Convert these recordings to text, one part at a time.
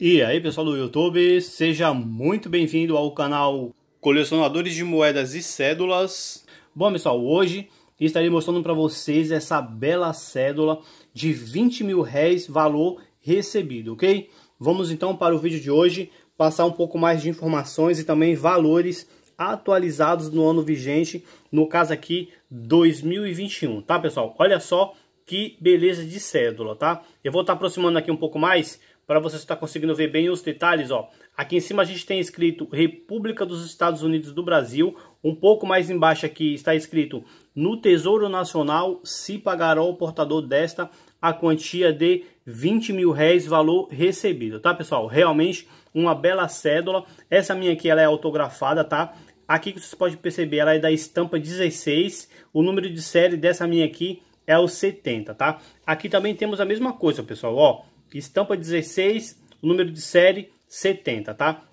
E aí pessoal do YouTube, seja muito bem-vindo ao canal Colecionadores de Moedas e Cédulas. Bom pessoal, hoje estarei mostrando para vocês essa bela cédula de 20 mil réis valor recebido, ok? Vamos então para o vídeo de hoje passar um pouco mais de informações e também valores atualizados no ano vigente, no caso aqui 2021, tá pessoal? Olha só que beleza de cédula, tá? Eu vou estar tá aproximando aqui um pouco mais para você estar tá conseguindo ver bem os detalhes, ó. Aqui em cima a gente tem escrito República dos Estados Unidos do Brasil. Um pouco mais embaixo aqui está escrito no Tesouro Nacional se pagará ao portador desta a quantia de 20 mil réis valor recebido, tá pessoal? Realmente uma bela cédula. Essa minha aqui ela é autografada, tá? Aqui que vocês podem perceber, ela é da estampa 16. O número de série dessa minha aqui é o 70, tá? Aqui também temos a mesma coisa, pessoal, ó estampa 16, número de série 70, tá?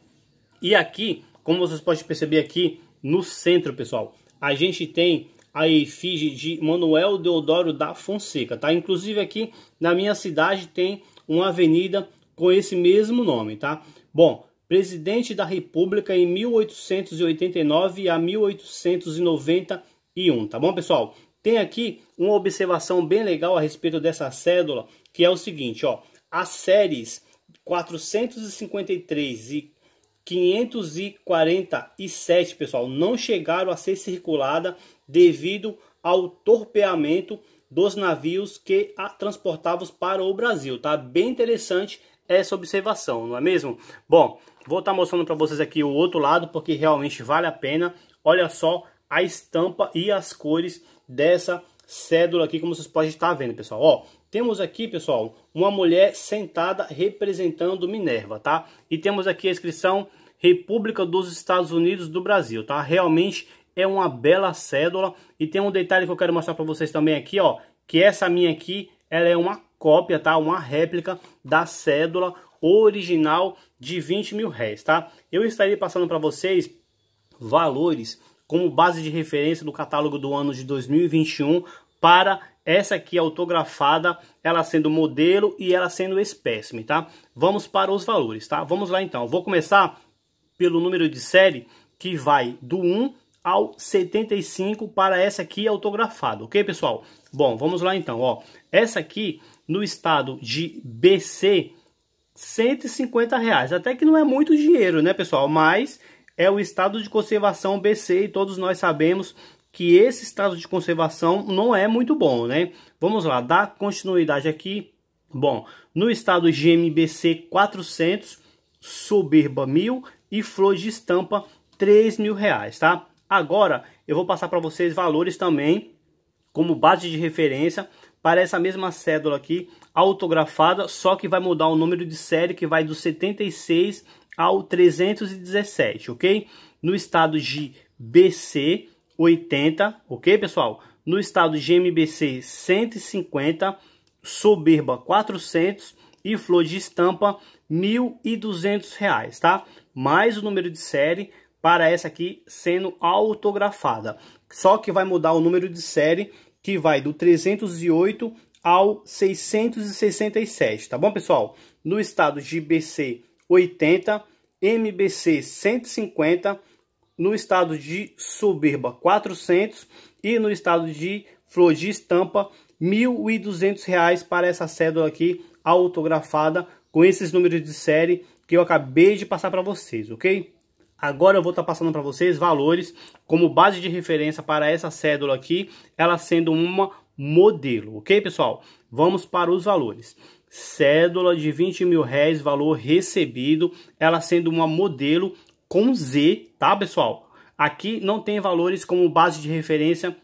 E aqui, como vocês podem perceber aqui no centro, pessoal, a gente tem a efígie de Manuel Deodoro da Fonseca, tá? Inclusive aqui na minha cidade tem uma avenida com esse mesmo nome, tá? Bom, presidente da República em 1889 a 1891, tá bom, pessoal? Tem aqui uma observação bem legal a respeito dessa cédula, que é o seguinte, ó. As séries 453 e 547, pessoal, não chegaram a ser circulada devido ao torpeamento dos navios que a transportavam para o Brasil, tá? Bem interessante essa observação, não é mesmo? Bom, vou estar tá mostrando para vocês aqui o outro lado, porque realmente vale a pena. Olha só a estampa e as cores dessa cédula aqui, como vocês podem estar vendo, pessoal. Ó, temos aqui, pessoal, uma mulher sentada representando Minerva, tá? E temos aqui a inscrição República dos Estados Unidos do Brasil, tá? Realmente é uma bela cédula. E tem um detalhe que eu quero mostrar para vocês também aqui, ó. Que essa minha aqui, ela é uma cópia, tá? Uma réplica da cédula original de 20 mil réis, tá? Eu estarei passando para vocês valores como base de referência do catálogo do ano de 2021 para essa aqui autografada, ela sendo modelo e ela sendo espécime, tá? Vamos para os valores, tá? Vamos lá então. Vou começar pelo número de série que vai do 1 ao 75 para essa aqui autografada, ok, pessoal? Bom, vamos lá então, ó. Essa aqui no estado de BC, 150 reais. Até que não é muito dinheiro, né, pessoal? Mas é o estado de conservação BC e todos nós sabemos que esse estado de conservação não é muito bom, né? Vamos lá, dá continuidade aqui. Bom, no estado GMBC 400, Soberba 1000 e Flor de Estampa 3 mil reais, tá? Agora eu vou passar para vocês valores também como base de referência para essa mesma cédula aqui autografada, só que vai mudar o número de série que vai do 76 ao 317, ok? No estado de BC 80, ok, pessoal? No estado GMBC 150, Soberba 400 e Flor de Estampa 1.200 reais, tá? Mais o número de série para essa aqui sendo autografada. Só que vai mudar o número de série que vai do 308 ao 667, tá bom, pessoal? No estado de BC 80, MBC 150 no estado de Soberba 400 e no estado de Flor de Estampa 1.200 reais para essa cédula aqui autografada com esses números de série que eu acabei de passar para vocês, ok? Agora eu vou estar tá passando para vocês valores como base de referência para essa cédula aqui, ela sendo uma modelo, ok pessoal? Vamos para os valores. Cédula de 20 mil reais valor recebido, ela sendo uma modelo com Z, tá, pessoal? Aqui não tem valores como base de referência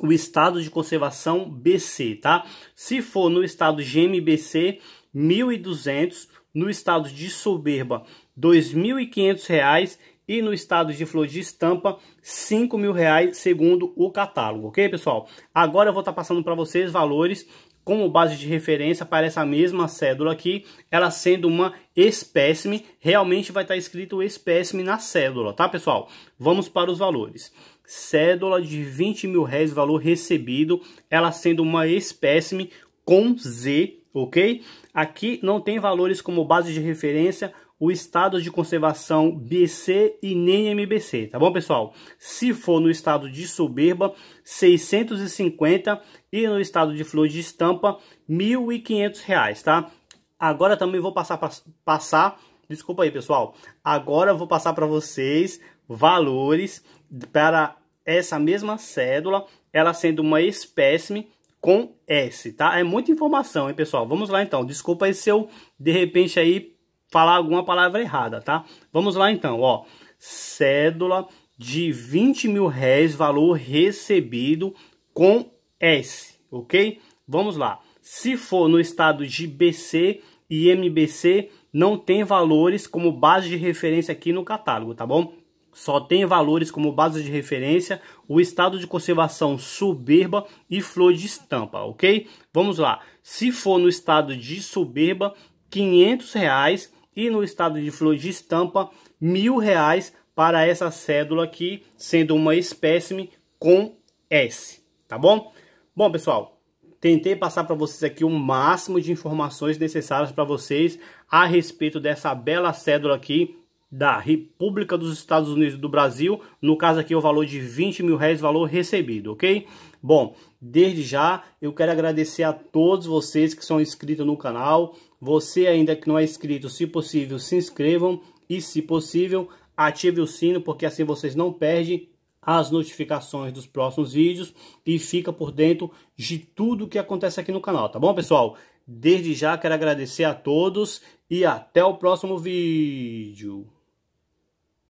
o estado de conservação BC, tá? Se for no estado GMBC, 1.200, no estado de soberba, R$ 2.500 e no estado de flor de estampa, R$ reais segundo o catálogo, ok, pessoal? Agora eu vou estar tá passando para vocês valores como base de referência para essa mesma cédula aqui, ela sendo uma espécime, realmente vai estar escrito espécime na cédula, tá pessoal? Vamos para os valores. Cédula de 20 mil réis, valor recebido, ela sendo uma espécime com Z, ok? Aqui não tem valores como base de referência, o estado de conservação BC e nem MBC, tá bom, pessoal? Se for no estado de soberba, 650 e no estado de flor de estampa, 1.500 reais, tá? Agora também vou passar, passar, desculpa aí, pessoal, agora vou passar para vocês valores para essa mesma cédula, ela sendo uma espécime com S, tá? É muita informação, hein, pessoal? Vamos lá, então. Desculpa aí se eu, de repente, aí falar alguma palavra errada, tá? Vamos lá então, ó. Cédula de 20 mil réis, valor recebido com S, ok? Vamos lá. Se for no estado de BC e MBC, não tem valores como base de referência aqui no catálogo, tá bom? Só tem valores como base de referência o estado de conservação soberba e flor de estampa, ok? Vamos lá. Se for no estado de soberba, 500 reais e no estado de Flor de Estampa mil reais para essa cédula aqui, sendo uma espécime com S, tá bom? Bom, pessoal, tentei passar para vocês aqui o máximo de informações necessárias para vocês a respeito dessa bela cédula aqui da República dos Estados Unidos do Brasil, no caso aqui o valor de 20 mil reais, valor recebido, ok? Bom, desde já eu quero agradecer a todos vocês que são inscritos no canal, você ainda que não é inscrito, se possível, se inscrevam e, se possível, ative o sino, porque assim vocês não perdem as notificações dos próximos vídeos e fica por dentro de tudo que acontece aqui no canal, tá bom, pessoal? Desde já quero agradecer a todos e até o próximo vídeo.